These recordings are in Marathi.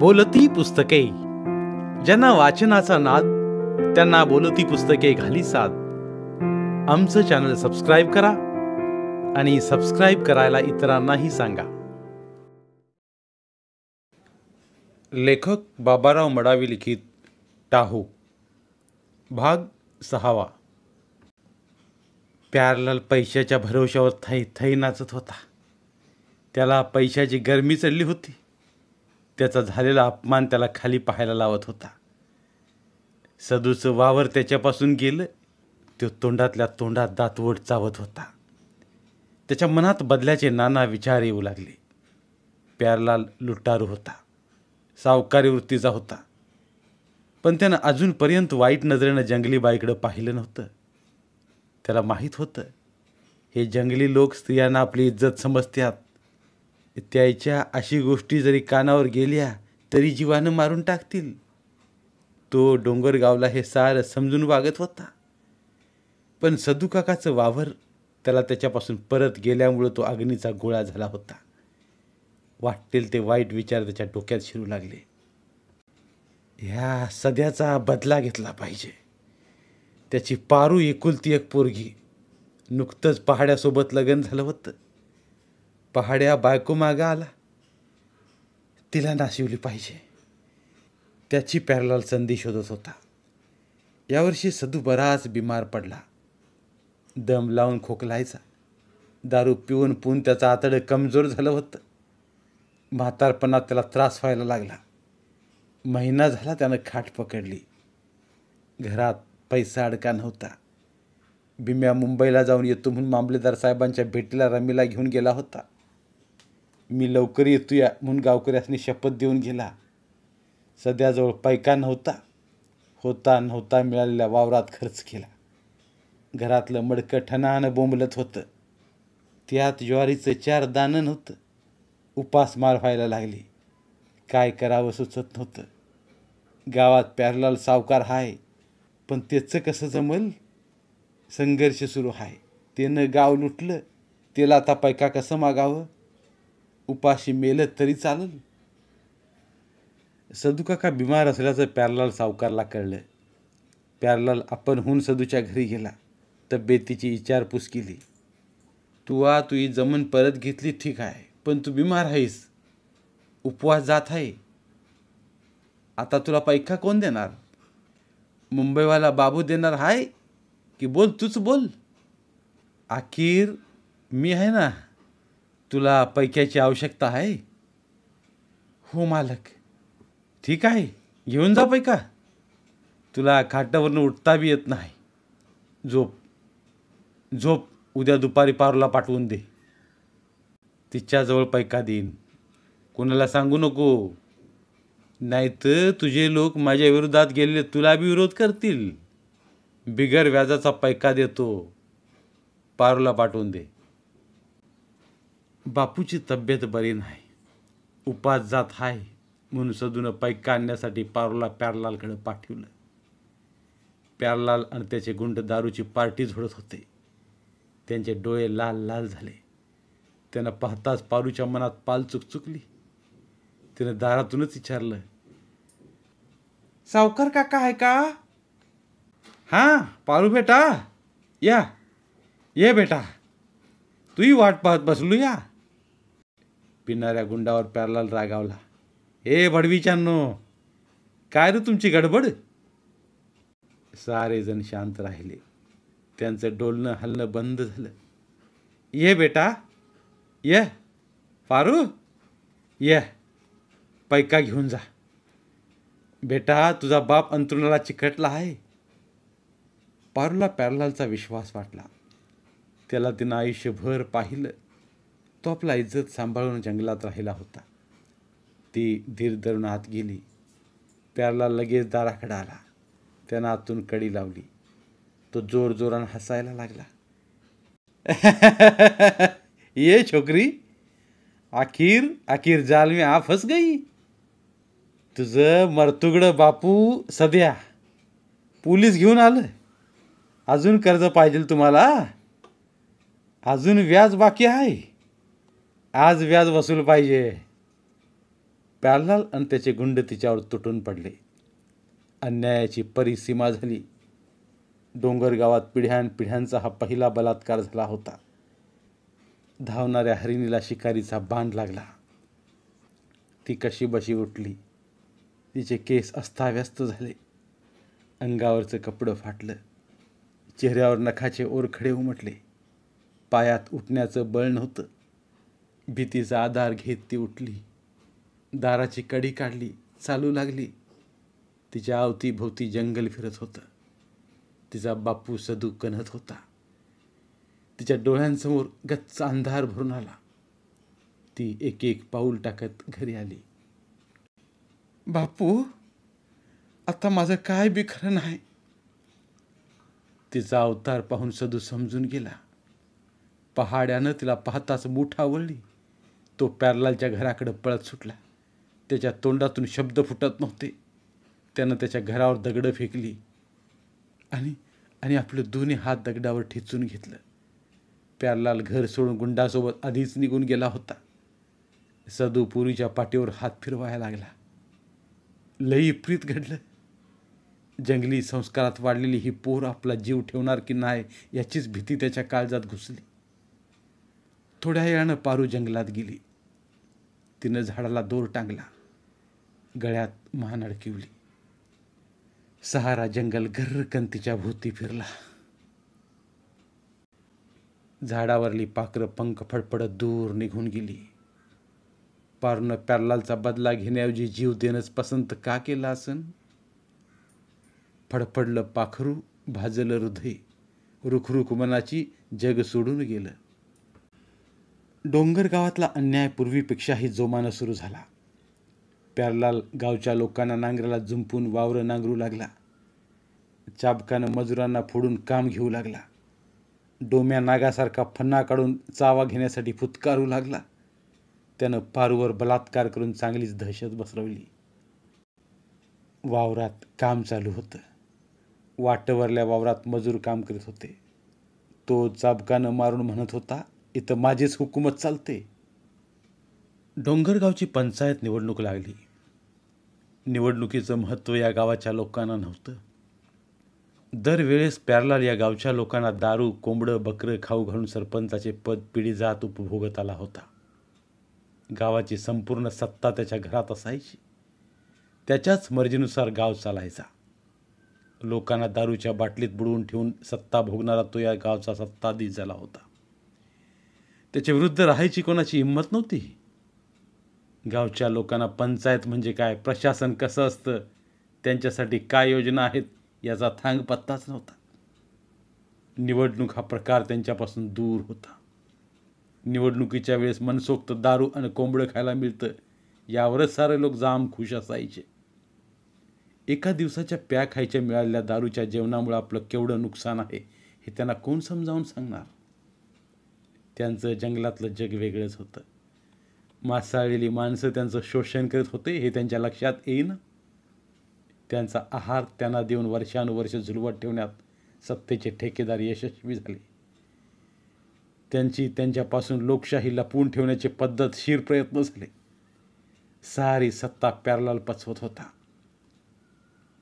बोलती पुस्तके ज्यांना वाचनाचा नाद त्यांना बोलती पुस्तके घाली साथ आमचं चॅनल सबस्क्राईब करा आणि सबस्क्राईब करायला इतरांनाही सांगा लेखक बाबाराव मडावी लिखित टाहू भाग सहावा प्यारलाल पैशाच्या भरोशावर थै थै नाचत होता त्याला पैशाची गरमी चढली होती त्याचा झालेला अपमान त्याला खाली पाहायला लावत होता सदूचं वावर त्याच्यापासून गेलं तो तोंडातल्या तोंडात दातवड चावत होता त्याच्या मनात बदल्याचे नाना विचार येऊ लागले प्यारलाल लुटारू होता सावकारी वृत्तीचा होता पण त्यानं अजूनपर्यंत वाईट नजरेनं जंगली बाईकडं पाहिलं नव्हतं त्याला माहीत होतं हे जंगली लोक स्त्रियांना आपली इज्जत समजतात त्याच्या अशी गोष्टी जरी कानावर गेल्या तरी जीवानं मारून टाकतील तो डोंगरगावला हे सारं समजून वागत होता पण सदुकाकाचं वावर त्याला त्याच्यापासून परत गेल्यामुळं तो अग्नीचा गोळा झाला होता वाटतील ते वाईट विचार त्याच्या डोक्यात शिरू लागले ह्या सध्याचा बदला घेतला पाहिजे त्याची पारू एकुलती एक पोरगी नुकतंच पहाड्यासोबत लग्न झालं होतं पहाड्या बायको मागं आला तिला नाशिवली पाहिजे त्याची पॅरलॉल संधी शोधत होता यावर्षी सदू बराच बिमार पडला दम लावून खोकलायचा दारू पिऊन पुन त्याचं आतडं कमजोर झालं होतं म्हातारपणा त्याला त्रास व्हायला लागला महिना झाला त्यानं खाट पकडली घरात पैसा अडका नव्हता बिम्या मुंबईला जाऊन येतो म्हणून मामलेदार साहेबांच्या भेटीला रमीला घेऊन गेला होता मी लवकर येतो या म्हणून गावकऱ्यासनी शपथ देऊन गेला सध्याजवळ पैका नव्हता होता नव्हता मिळालेल्या वावरात खर्च केला घरातलं मडकं ठणानं बोंबलत होतं त्यात ज्वारीचं चार दानं नव्हतं मार व्हायला लागली काय करावं सुचत नव्हतं गावात प्यारलाल सावकार आहे पण त्याचं कसं जमल संघर्ष सुरू आहे त्यानं गाव लुटलं त्याला आता पैका कसं मागावं उपाशी मेलं तरी चालेल काका बिमार असल्याचं प्यारलाल सावकारला कळलं प्यारलाल आपण हून सदूच्या घरी गेला तब्येतीची विचारपूस केली तू आ तुझी जमन परत घेतली ठीक आहे पण तू बिमार आहेस उपवास जात आहे आता तुला पैका कोण देणार मुंबईवाला बाबू देणार आहे की बोल तूच बोल अखेर मी आहे ना तुला पैक्याची आवश्यकता आहे हो मालक ठीक आहे घेऊन जा पैका तुला खाटावरून उठता बी येत नाही झोप झोप उद्या दुपारी पारूला पाठवून दे तिच्याजवळ पैका देईन कोणाला सांगू नको नाहीतर तुझे लोक माझ्या विरोधात गेले तुला बी विरोध करतील बिगर व्याजाचा पैका देतो पारूला पाठवून दे बापूची तब्येत बरी नाही उपास जात आहे म्हणून सदूनं पैक आणण्यासाठी पारूला प्यारलालकडे पाठवलं प्यारलाल आणि त्याचे गुंड दारूची पार्टी झोडत होते त्यांचे डोळे लाल लाल झाले त्यांना पाहताच पारूच्या मनात चुक चुकली तिने दारातूनच विचारलं सावकार काका आहे का हां पारू बेटा या ये बेटा तूही वाट पाहत बसलू या पिणाऱ्या गुंडावर प्यारलाल रागावला ए भडवीच्यांनो काय रे तुमची गडबड सारेजण शांत राहिले त्यांचं डोलणं हलणं बंद झालं ये बेटा ये पारू ये पैका घेऊन जा बेटा तुझा बाप अंतरुणाला चिकटला आहे पारूला पॅरलालचा विश्वास वाटला त्याला तिनं आयुष्यभर पाहिलं तो आपला इज्जत सांभाळून जंगलात राहिला होता ती धीर धरून आत गेली प्यारला लगेच दाराकडे आला त्यानं आतून कडी लावली तो जोर जोरजोरानं हसायला लागला ये छोकरी आखीर आखीर जाल मी आ फस गई तुझं मरतुगड बापू सध्या पोलीस घेऊन आलं अजून कर्ज पाहिजे तुम्हाला अजून व्याज बाकी आहे आज व्याज वसूल पाहिजे प्यालाल आणि त्याचे गुंड तिच्यावर तुटून पडले अन्यायाची परिसीमा झाली डोंगरगावात पिढ्यानपिढ्यांचा हा पहिला बलात्कार झाला होता धावणाऱ्या हरिणीला शिकारीचा बांध लागला ती कशी बशी उठली तिचे केस अस्ताव्यस्त झाले अंगावरचं कपडं फाटलं चेहऱ्यावर नखाचे ओरखडे उमटले पायात उठण्याचं बळ नव्हतं भीतीचा आधार घेत ती उठली दाराची कडी काढली चालू लागली तिच्या अवतीभोवती जंगल फिरत होतं तिचा बापू सदू कणत होता तिच्या डोळ्यांसमोर गच्च अंधार भरून आला ती एक एक पाऊल टाकत घरी आली बापू आता माझं काय खरं नाही तिचा अवतार पाहून सदू समजून गेला पहाड्यानं तिला पाहताच मुठा वळली तो प्यारलालच्या घराकडं पळत सुटला त्याच्या तोंडातून शब्द फुटत नव्हते त्यानं त्याच्या घरावर दगडं फेकली आणि आणि आपलं दोन्ही हात दगडावर ठेचून घेतलं प्यारलाल घर सोडून गुंडासोबत आधीच निघून गेला होता सदू पुरीच्या पाठीवर हात फिरवायला लागला लई प्रीत घडलं जंगली संस्कारात वाढलेली ही पोर आपला जीव ठेवणार की नाही याचीच भीती त्याच्या काळजात घुसली थोड्या वेळानं पारू जंगलात गेली तिनं झाडाला दोर टांगला गळ्यात मान अडकिवली सहारा जंगल घर्रकन तिच्या भोवती फिरला झाडावरली पाखरं पंख फडफडत दूर निघून गेली पारनं प्यारलालचा बदला घेण्याऐवजी जीव देणंच पसंत का केला असन फडफडलं पाखरू भाजलं हृदय रुखरुख मनाची जग सोडून गेलं डोंगर गावातला अन्याय पूर्वीपेक्षाही जोमानं सुरू झाला प्यारलाल गावच्या लोकांना नांगराला झुंपून वावरं नांगरू लागला चाबकानं मजुरांना फोडून काम घेऊ लागला डोम्या नागासारखा फन्ना काढून चावा घेण्यासाठी फुतकारू लागला त्यानं पारूवर बलात्कार करून चांगलीच दहशत बसरवली वावरात काम चालू होतं वाटवरल्या वावरात मजूर काम करीत होते तो चाबकानं मारून म्हणत होता इथं माझीच हुकूमत चालते डोंगरगावची पंचायत निवडणूक लागली निवडणुकीचं महत्त्व या गावाच्या लोकांना नव्हतं दरवेळेस प्यारलाल या गावच्या लोकांना दारू कोंबडं बकरं खाऊ घालून सरपंचाचे पद पिढी जात उपभोगत आला होता गावाची संपूर्ण सत्ता त्याच्या घरात असायची त्याच्याच मर्जीनुसार गाव चालायचा लोकांना दारूच्या बाटलीत बुडवून ठेवून सत्ता भोगणारा तो या गावचा सत्ताधीश झाला होता त्याच्या विरुद्ध राहायची कोणाची हिंमत नव्हती गावच्या लोकांना पंचायत म्हणजे काय प्रशासन कसं असतं त्यांच्यासाठी काय योजना आहेत याचा थांग पत्ताच नव्हता निवडणूक हा प्रकार त्यांच्यापासून दूर होता निवडणुकीच्या वेळेस मनसोक्त दारू आणि कोंबडं खायला मिळतं यावरच सारे लोक जाम खुश असायचे एका दिवसाच्या प्या खायच्या मिळालेल्या दारूच्या जेवणामुळे आपलं केवढं नुकसान आहे हे त्यांना कोण समजावून सांगणार त्यांचं जंगलातलं जग वेगळंच होतं मासाळलेली माणसं त्यांचं शोषण करत होते हे त्यांच्या लक्षात येईन त्यांचा आहार त्यांना देऊन वर्षानुवर्ष झुलवत ठेवण्यात सत्तेचे ठेकेदार यशस्वी झाले त्यांची त्यांच्यापासून लोकशाही लपवून ठेवण्याचे शीर प्रयत्न झाले सारी सत्ता पॅरलाल पचवत होता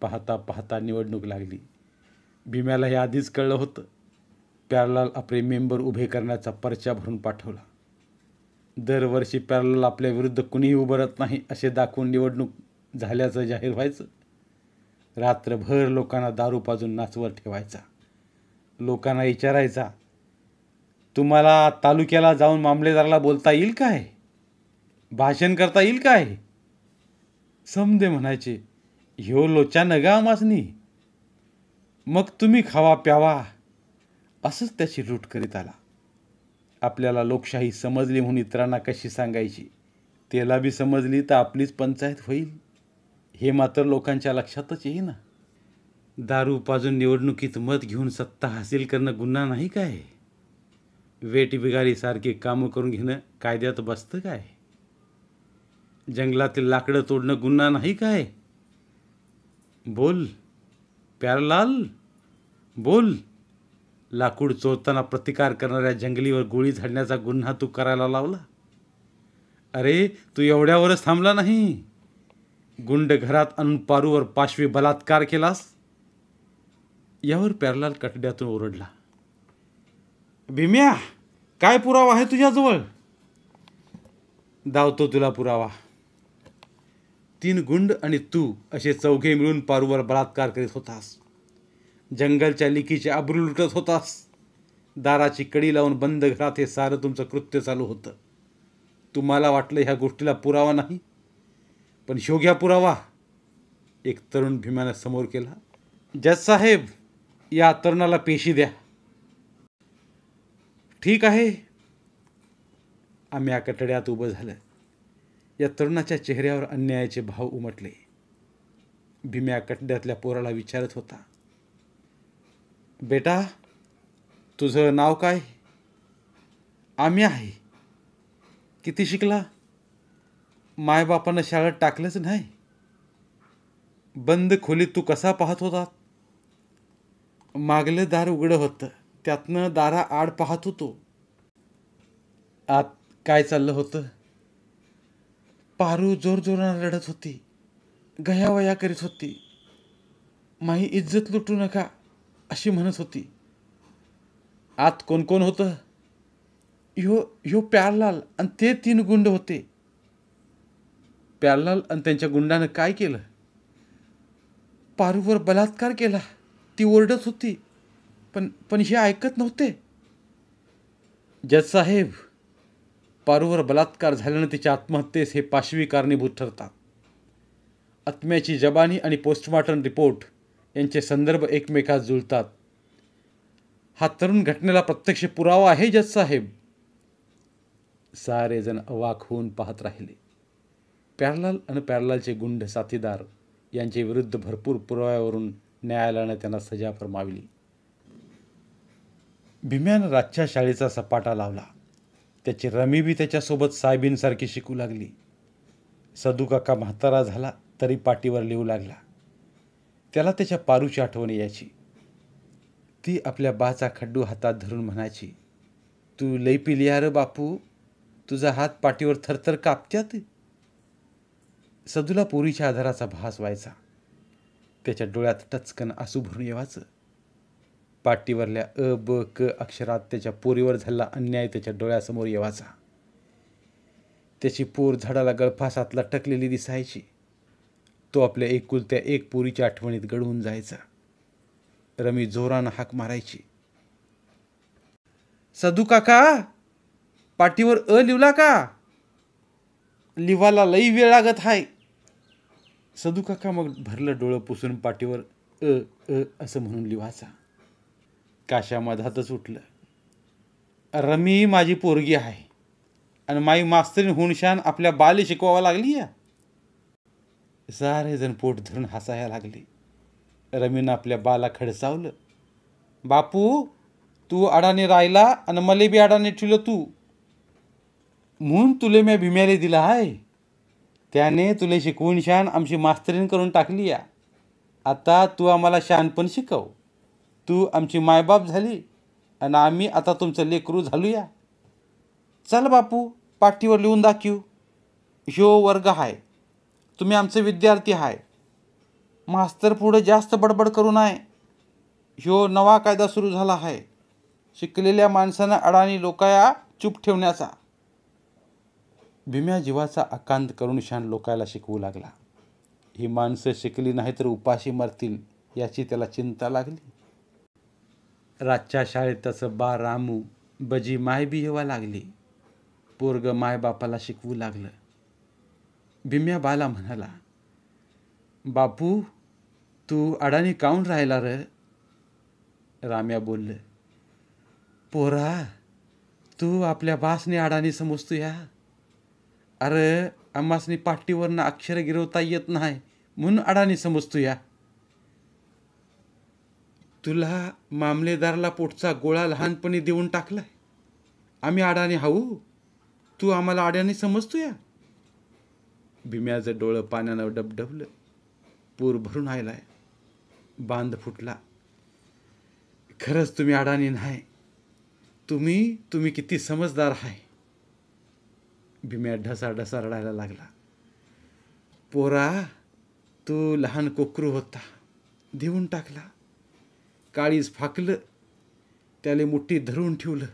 पाहता पाहता निवडणूक लागली भीम्याला हे आधीच कळलं होतं प्यारलाल आपले मेंबर उभे करण्याचा पर्चा भरून पाठवला दरवर्षी प्यारलाल आपल्या विरुद्ध कुणीही उभरत नाही असे दाखवून निवडणूक झाल्याचं जाहीर व्हायचं रात्रभर लोकांना दारू पाजून नाचवर ठेवायचा लोकांना विचारायचा तुम्हाला तालुक्याला जाऊन मामलेदाराला बोलता येईल काय भाषण करता येईल काय समदे म्हणायचे ह्यो लोचा नगा मग तुम्ही खावा प्यावा असंच त्याची लूट करीत आला आपल्याला लोकशाही समजली म्हणून इतरांना कशी सांगायची त्याला बी समजली तर आपलीच पंचायत होईल हे मात्र लोकांच्या लक्षातच येईना दारू पाजून निवडणुकीत मत घेऊन सत्ता हासिल करणं गुन्हा नाही काय वेटबिगारीसारखी कामं करून घेणं कायद्यात बसतं काय जंगलातील लाकडं तोडणं गुन्हा नाही काय बोल प्यारलाल बोल लाकूड चोरताना प्रतिकार करणाऱ्या जंगलीवर गोळी झाडण्याचा गुन्हा तू करायला लावला अरे तू एवढ्यावरच थांबला नाही गुंड घरात आणून पारूवर पाशवी बलात्कार केलास यावर प्यारलाल कटड्यातून ओरडला भीम्या काय पुरावा आहे तुझ्याजवळ धावतो तुला पुरावा तीन गुंड आणि तू असे चौघे मिळून पारूवर बलात्कार करीत होतास जंगलच्या लिकीचे आबरू लुटत होतास दाराची कडी लावून बंद घरात हे सारं तुमचं कृत्य चालू होतं तुम्हाला वाटलं ह्या गोष्टीला पुरावा नाही पण शोघ्या पुरावा एक तरुण भीमानं समोर केला साहेब या तरुणाला पेशी द्या ठीक आहे आम्ही या कठड्यात उभं झालं या तरुणाच्या चेहऱ्यावर अन्यायाचे भाव उमटले भीम्या कटड्यातल्या पोराला विचारत होता बेटा तुझं नाव काय आम्ही आहे किती शिकला मायबापानं शाळेत टाकलंच नाही बंद खोलीत तू कसा पाहत होता मागलं दार उघडं होतं त्यातनं दारा आड पाहत होतो आत काय चाललं होतं पारू जोर जोरजोरानं रडत होती गयावया करीत होती माही इज्जत लुटू नका अशी म्हणत होती आत कोण कोण होतं ह्यो ह्यो प्यारलाल आणि ते तीन गुंड होते प्यारलाल आणि त्यांच्या गुंडानं काय केलं पारूवर बलात्कार केला ती ओरडत होती पण पण हे ऐकत नव्हते जजसाहेब पारूवर बलात्कार झाल्यानं तिच्या आत्महत्येस हे पाशवी कारणीभूत ठरतात आत्म्याची जबानी आणि पोस्टमॉर्टम रिपोर्ट यांचे संदर्भ एकमेकात जुळतात हा तरुण घटनेला प्रत्यक्ष पुरावा आहे साहेब सारेजण अवाक होऊन पाहत राहिले प्यारलाल आणि प्यारलालचे गुंड साथीदार यांचे विरुद्ध भरपूर पुराव्यावरून न्यायालयाने त्यांना सजा फरमावली भीम्यानं रातच्या शाळेचा सपाटा लावला त्याची रमीबी त्याच्यासोबत सायबीनसारखी शिकू लागली सदू काका म्हातारा झाला तरी पाटीवर लिहू लागला त्याला त्याच्या पारूची आठवण यायची ती आपल्या बाचा खड्डू हातात धरून म्हणायची तू लई पिली र बापू तुझा हात पाठीवर थरथर कापत्यात सदूला पोरीच्या आधाराचा भास व्हायचा त्याच्या डोळ्यात टचकन आसू भरून येवायचं पाटीवरल्या अ ब क अक्षरात त्याच्या पोरीवर झालेला अन्याय त्याच्या डोळ्यासमोर येवाचा त्याची पोर झाडाला गळफासात लटकलेली दिसायची तो आपल्या एकुलत्या एक, एक पोरीच्या आठवणीत गडवून जायचा रमी जोरानं हाक मारायची साधू काका पाठीवर अ लिवला का लिवाला लई वेळ लागत हाय सदू काका मग भरलं डोळं पुसून पाठीवर अ अ असं म्हणून लिवाचा काशा मधातच उठलं रमी माझी पोरगी आहे आणि माई मास्तरीन हुनशान आपल्या बाले शिकवावा लागली या जण पोट धरून हसायला लागले रमीनं आपल्या बाला खडसावलं बापू तू अडाणी राहिला आणि मले बी अडाणी ठेवलं तू म्हणून तुले मी भिम्याले दिला हाय त्याने तुले शिकवून शान आमची मास्तरीन करून टाकली या आता तू आम्हाला शानपण शिकव तू आमची मायबाप झाली आणि आम्ही आता तुमचं लेकरू या चल बापू पाठीवर लिहून दाखव ह्यो वर्ग आहे तुम्ही आमचे विद्यार्थी हाय मास्तर पुढे जास्त बडबड करू नये ह्यो नवा कायदा सुरू झाला आहे शिकलेल्या माणसानं अडाणी लोकाया चूप ठेवण्याचा भीम्या जीवाचा आकांत करून शान लोकायला शिकवू लागला ही माणसं शिकली नाही तर उपाशी मरतील याची त्याला चिंता लागली रातच्या शाळेत त्याचं बा रामू बजी माय बी येवा लागली पोरग मायबापाला शिकवू लागलं बिम्या बाला म्हणाला बापू तू अडाणी काऊन राहिला र राम्या बोललं पोरा तू आपल्या बासने अडाणी समजतो या अरे आम्हासनी पाठीवरनं अक्षर गिरवता येत नाही म्हणून अडाणी समजतो या तुला मामलेदारला पोटचा गोळा लहानपणी देऊन टाकलाय आम्ही अडाणी हाऊ तू आम्हाला अडाणी समजतो या भीम्याचे डोळं पाण्यानं डबडबलं पूर भरून आयलाय आहे बांध फुटला खरंच तुम्ही अडाणी नाही तुम्ही तुम्ही किती समजदार आहे भीम्या ढसा ढसा रडायला लागला पोरा तू लहान कोकरू होता देऊन टाकला काळीस फाकलं त्याले मुठी धरून ठेवलं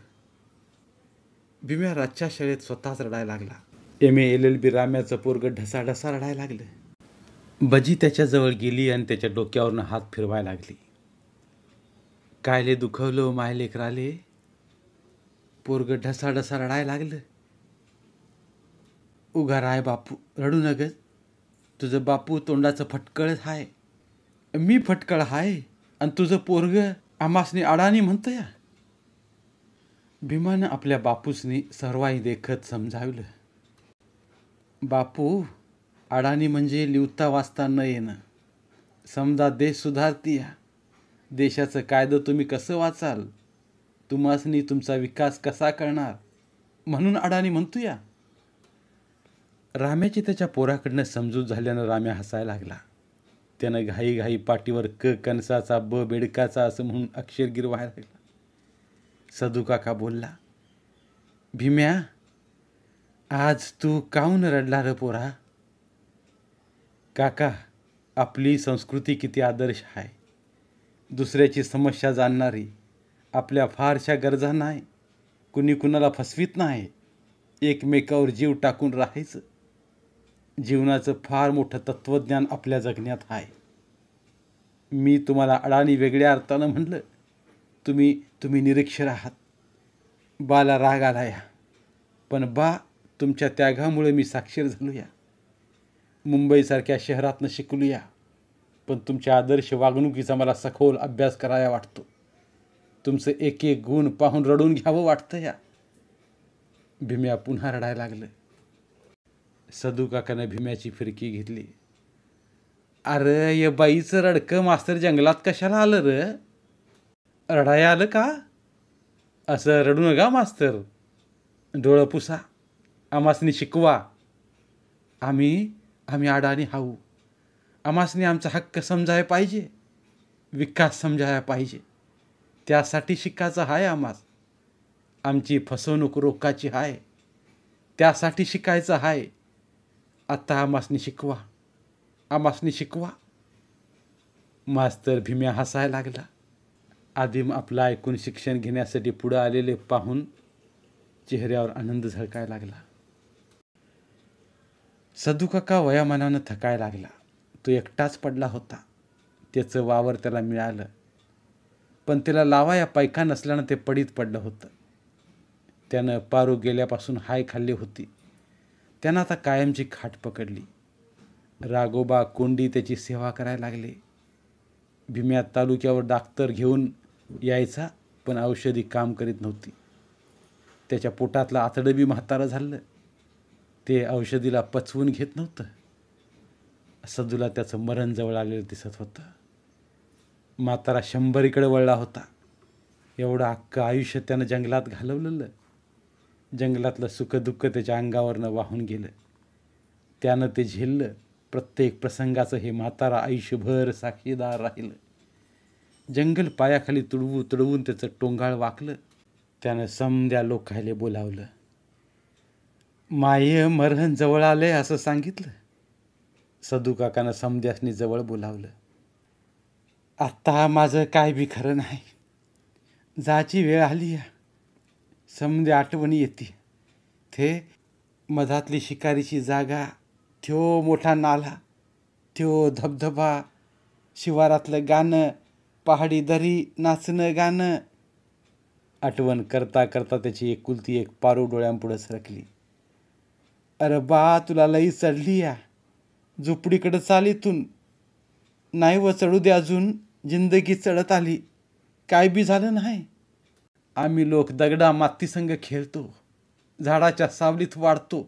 भीम्या रातच्या शाळेत स्वतःच रडायला लागला एम एल एल बी राम्याचं पोरगं ढसाढसा रडायला लागलं बजी त्याच्याजवळ गेली आणि त्याच्या डोक्यावरनं हात फिरवायला लागली कायले दुखवलं माय लेकराले पोरगं ढसाढसा रडायला लागलं उगा राय बापू रडू नगच तुझं बापू तोंडाचं फटकळ हाय मी फटकळ हाय आणि तुझं पोरग आम्हाने अडाणी म्हणतं या भीमानं आपल्या बापूसनी सर्वाई देखत समजावलं बापू अडाणी म्हणजे लिवता वाचता न येणं समजा देश सुधारती या देशाचं कायदं तुम्ही कसं वाचाल तुम्हासनी तुमचा विकास कसा करणार म्हणून अडाणी म्हणतो या राम्याची त्याच्या पोराकडनं समजूत झाल्यानं राम्या हसायला लागला त्यानं घाईघाई पाठीवर क कणसाचा ब बेडकाचा असं म्हणून अक्षरगिर व्हायला लागला काका बोलला भीम्या आज तू काहून रडला र पोरा काका आपली संस्कृती किती आदर्श आहे दुसऱ्याची समस्या जाणणारी आपल्या फारशा गरजा नाही कुणी कुणाला फसवीत नाही एकमेकावर जीव टाकून राहायचं जीवनाचं फार मोठं तत्त्वज्ञान आपल्या जगण्यात आहे मी तुम्हाला अडाणी वेगळ्या अर्थानं म्हणलं तुम्ही तुम्ही निरीक्षर आहात बाला राग आला या पण बा तुमच्या त्यागामुळे मी साक्षर झालो या मुंबईसारख्या शहरातनं शिकलो या पण तुमच्या आदर्श वागणुकीचा मला सखोल अभ्यास कराया वाटतो तुमचं एक एक गुण पाहून रडून घ्यावं वाटतं या भीम्या पुन्हा रडायला लागलं सदू काकानं भीम्याची फिरकी घेतली अरे या बाईचं रडकं मास्तर जंगलात कशाला आलं र रडाया आलं का असं रडू नका मास्तर डोळं पुसा आमासनी शिकवा आम्ही आम्ही अडाणी हाऊ आमासनी आमचा हक्क समजाय पाहिजे विकास समजाया पाहिजे त्यासाठी शिकायचं आहे आमास आमची फसवणूक रोखाची आहे त्यासाठी शिकायचं आहे आत्ता आमासनी शिकवा आमासनी शिकवा मास्तर भीम्या हसायला लागला आदिम आपला ऐकून शिक्षण घेण्यासाठी पुढं आलेले पाहून चेहऱ्यावर आनंद झळकायला लागला सदुकाका वयामानानं थकाय लागला तो एकटाच पडला होता त्याचं वावर त्याला मिळालं पण त्याला या पायका नसल्यानं ते पडीत पडलं होतं त्यानं पारू गेल्यापासून हाय खाल्ली होती त्यानं आता कायमची खाट पकडली रागोबा कोंडी त्याची सेवा करायला लागले भीम्या तालुक्यावर डाक्तर घेऊन यायचा पण औषधी काम करीत नव्हती त्याच्या पोटातलं आतडबी म्हातारं झालं ते औषधीला पचवून घेत नव्हतं सदूला त्याचं मरण जवळ आलेलं दिसत होतं मातारा शंभरीकडे वळला होता एवढं अख्खं आयुष्य त्यानं जंगलात घालवलेलं जंगलातलं दुःख त्याच्या अंगावरनं वाहून गेलं त्यानं ते झेललं प्रत्येक प्रसंगाचं हे म्हातारा आयुष्यभर साक्षीदार राहिलं जंगल पायाखाली तुडवू तुडवून त्याचं टोंगाळ वाकलं त्यानं समद्या लोकायला बोलावलं माय मरहन जवळ आले असं सांगितलं सदू काकानं समध्यासनी जवळ बोलावलं आत्ता माझं काय बी खरं नाही जाची वेळ आली या समजे आठवणी येते थे मधातली शिकारीची जागा त्यो मोठा नाला त्यो धबधबा शिवारातलं गाणं पहाडी दरी नाचणं गाणं आठवण करता करता त्याची एकुलती एक पारू डोळ्यांपुढे सरकली अरे बा तुला लई चढली या झोपडीकडं चाल नाही व चढू दे अजून जिंदगी चढत आली काय बी झालं नाही आम्ही लोक दगडा मातीसंग खेळतो झाडाच्या सावलीत वाढतो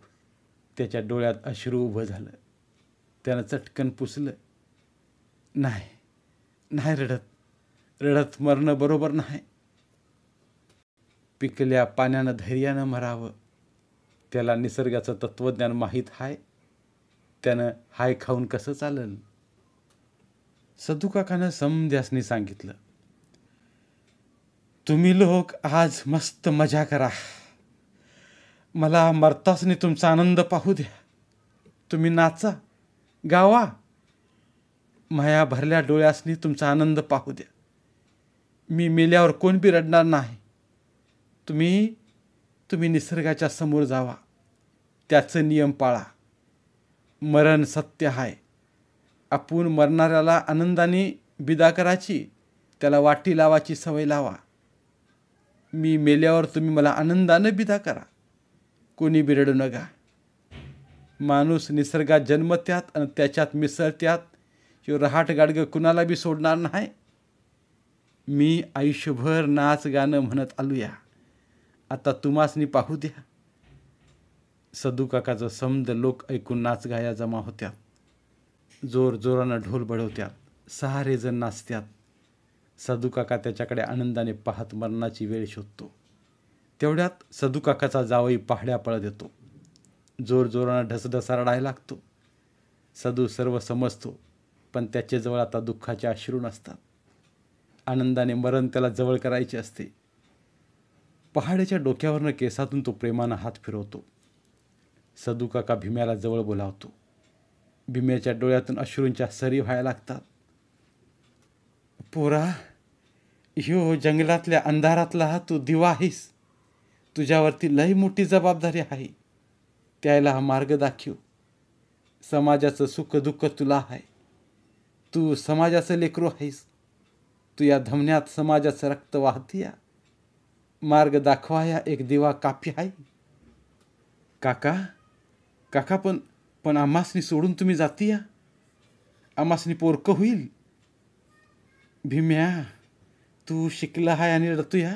त्याच्या डोळ्यात अश्रू उभं झालं त्यानं चटकन पुसलं नाही नाही रडत रडत मरणं बरोबर नाही पिकल्या पाण्यानं धैर्यानं मरावं त्याला निसर्गाचं तत्वज्ञान माहीत हाय त्यानं हाय खाऊन कसं चालल सदुकाकानं समध्यासनी सांगितलं तुम्ही लोक आज मस्त मजा करा मला मरतासनी तुमचा आनंद पाहू द्या तुम्ही नाचा गावा माया भरल्या डोळ्यासनी तुमचा आनंद पाहू द्या मी मेल्यावर कोण बी रडणार नाही तुम्ही तुम्ही निसर्गाच्या समोर जावा त्याचं नियम पाळा मरण सत्य आहे आपण मरणाऱ्याला आनंदाने बिदा करायची त्याला वाटी लावाची सवय लावा मी मेल्यावर तुम्ही मला आनंदानं बिदा करा कोणी बिरडू नका माणूस निसर्गात जन्मत्यात आणि त्याच्यात मिसळत्यात किंवा रहाट गाडगं कुणाला बी सोडणार नाही मी आयुष्यभर नाच गाणं म्हणत आलूया आता तुम्हासनी पाहू द्या सदू काकाचं समद लोक ऐकून नाचगाया जमा होत्यात जोर जोरानं ढोल बडवत्यात सहारेजण जण नाचत्यात साधू काका त्याच्याकडे आनंदाने पाहत मरणाची वेळ शोधतो तेवढ्यात सदू काकाचा जावई पहाड्या पळत येतो ढसढसा रडायला लागतो सदू सर्व समजतो पण त्याच्याजवळ आता दुःखाचे अश्रू नसतात आनंदाने मरण त्याला जवळ करायचे असते पहाड्याच्या डोक्यावरनं केसातून तो प्रेमानं हात फिरवतो सदुकाका भीम्याला जवळ बोलावतो भीम्याच्या डोळ्यातून अश्रूंच्या सरी व्हायला लागतात पोरा ह्यो जंगलातल्या अंधारातला हा तू दिवा आहेस तुझ्यावरती लई मोठी जबाबदारी आहे त्याला हा मार्ग दाखीव समाजाचं सुख दुःख तुला आहे तू समाजाचं लेकरू आहेस तू या धमन्यात समाजाचं रक्त वाहतीया मार्ग दाखवाया एक दिवा काफी आहे काका काका पण पण आम्हासनी सोडून तुम्ही जाती या आम्हासनी पोरकं होईल भीम्या तू शिकला हाय आणि या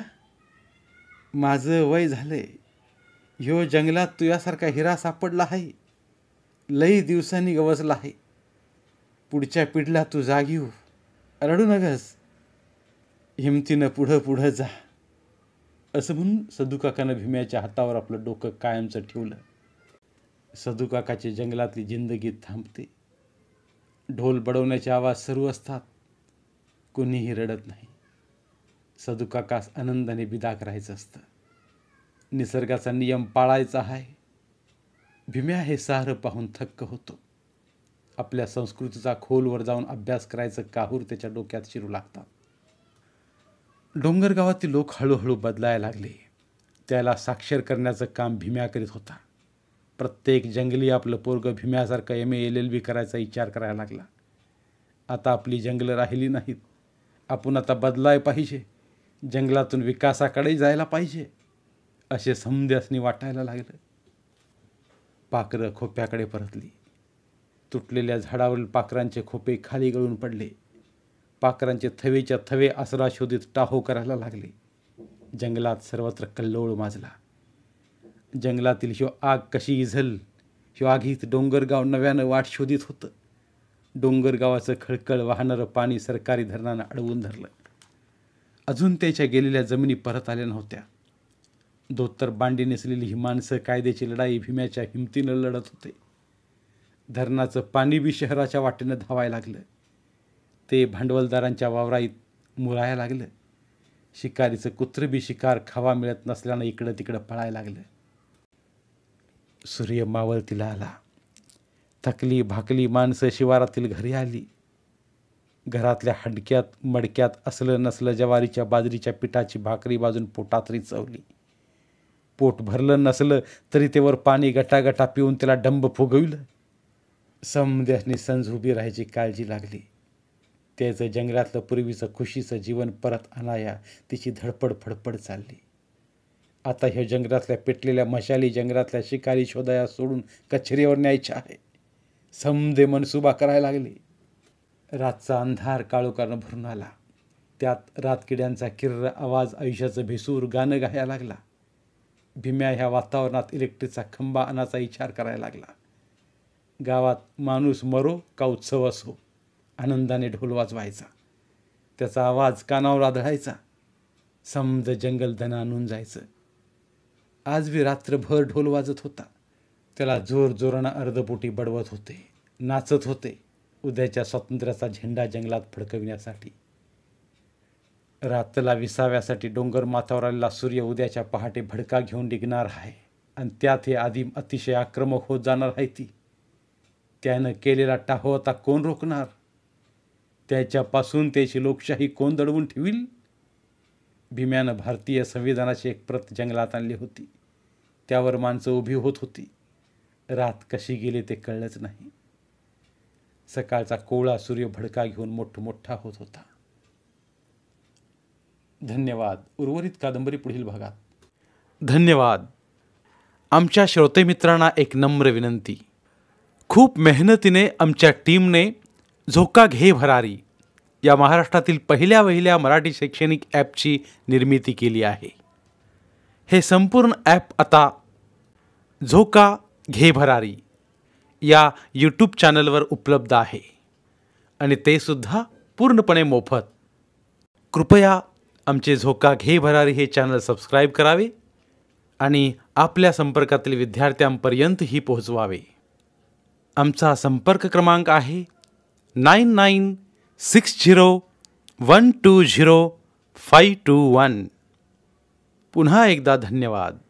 माझं वय झालंय ह्यो जंगलात तुयासारखा हिरा सापडला आहे लई दिवसांनी गवसला आहे पुढच्या पिढीला तू येऊ हो. रडू नगस हिमतीनं पुढं पुढं जा असं म्हणून काकानं भीम्याच्या हातावर आपलं डोकं कायमचं ठेवलं सदुकाकाची जंगलातली जिंदगी थांबते ढोल बडवण्याचे आवाज सुरू असतात कोणीही रडत नाही सदुकाकास आनंदाने बिदा करायचं असतं निसर्गाचा नियम पाळायचा आहे भीम्या हे सारं पाहून थक्क होतो आपल्या संस्कृतीचा खोलवर जाऊन अभ्यास करायचं काहूर त्याच्या डोक्यात शिरू लागतात डोंगरगावातील लोक हळूहळू बदलायला लागले त्याला साक्षर करण्याचं काम भीम्या करीत होता प्रत्येक जंगली आपलं पोरग भीम्यासारखं एम एल एल बी करायचा विचार करायला लागला आता आपली जंगलं राहिली नाहीत आपण आता बदलाय पाहिजे जंगलातून विकासाकडे जायला पाहिजे असे समध्यासनी वाटायला लागलं पाखरं खोप्याकडे परतली तुटलेल्या झाडावरील पाखरांचे खोपे खाली गळून पडले पाखरांचे थवेच्या थवे आसरा शोधित टाहो करायला लागले जंगलात सर्वत्र कल्लोळ माजला जंगलातील शिव आग कशी इझल हीच डोंगरगाव नव्यानं वाट शोधित होतं डोंगरगावाचं खळखळ वाहणारं पाणी सरकारी धरणानं अडवून धरलं अजून त्याच्या गेलेल्या जमिनी परत आल्या नव्हत्या दोतर बांडी नेसलेली ही माणसं कायद्याची लढाई भीम्याच्या हिमतीनं लढत होते धरणाचं पाणी बी शहराच्या वाटेनं धावाय लागलं ते भांडवलदारांच्या वावराईत मुरायला लागलं शिकारीचं कुत्रं बी शिकार खावा मिळत नसल्यानं इकडं तिकडं पळायला लागलं सूर्य मावळतीला आला थकली भाकली माणसं शिवारातील घरी आली घरातल्या हडक्यात मडक्यात असलं नसलं जवारीच्या बाजरीच्या पिठाची भाकरी बाजून पोटात रिचवली पोट भरलं नसलं तरी तेवर पाणी गटागटा पिऊन त्याला डंब फुगविलं समद्यासनी संज उभी राहायची काळजी लागली त्याचं जंगलातलं पूर्वीचं खुशीचं जीवन परत आणाया तिची धडपड फडफड चालली आता ह्या जंगलातल्या पेटलेल्या मशाली जंगलातल्या शिकारी शोधाया सोडून कचेरीवर न्यायच्या आहे समदे मनसुबा करायला लागली रातचा अंधार काळोकारनं भरून आला त्यात रातकिड्यांचा किर्र आवाज आयुष्याचं भिसूर गाणं गायला लागला भीम्या ह्या वातावरणात इलेक्ट्रिकचा खंबा आणाचा विचार करायला लागला गावात माणूस मरो का उत्सव असो आनंदाने ढोल वाजवायचा त्याचा आवाज कानावर आदळायचा समज जंगल आणून जायचं आज मी रात्रभर ढोल वाजत होता त्याला जोरजोरानं अर्धपोटी बडवत होते नाचत होते उद्याच्या स्वातंत्र्याचा झेंडा जंगलात फडकविण्यासाठी रातला विसाव्यासाठी डोंगर माथावर आलेला सूर्य उद्याच्या पहाटे भडका घेऊन निघणार आहे आणि त्यात हे आधी अतिशय आक्रमक होत जाणार आहे ती त्यानं केलेला टाहो आता कोण रोखणार त्याच्यापासून त्याची लोकशाही कोण दडवून ठेवील भीम्यानं भारतीय संविधानाची एक प्रत जंगलात आणली होती त्यावर माणसं उभी होत होती रात कशी गेली ते कळलंच नाही सकाळचा कोळा सूर्य भडका घेऊन मोठमोठा होत होता धन्यवाद उर्वरित कादंबरी पुढील भागात धन्यवाद आमच्या श्रोतेमित्रांना एक नम्र विनंती खूप मेहनतीने आमच्या टीमने झोका घे भरारी या महाराष्ट्रातील पहिल्या वहिल्या मराठी शैक्षणिक ॲपची निर्मिती केली आहे हे संपूर्ण ॲप आता झोका घे भरारी या यूट्यूब चॅनलवर उपलब्ध आहे आणि ते सुद्धा पूर्णपणे मोफत कृपया आमचे झोका घे भरारी हे चॅनल सबस्क्राईब करावे आणि आपल्या संपर्कातील विद्यार्थ्यांपर्यंतही पोहोचवावे आमचा संपर्क क्रमांक आहे nine nine six zero one two zero five two one पुन्हा एकदा धन्यवाद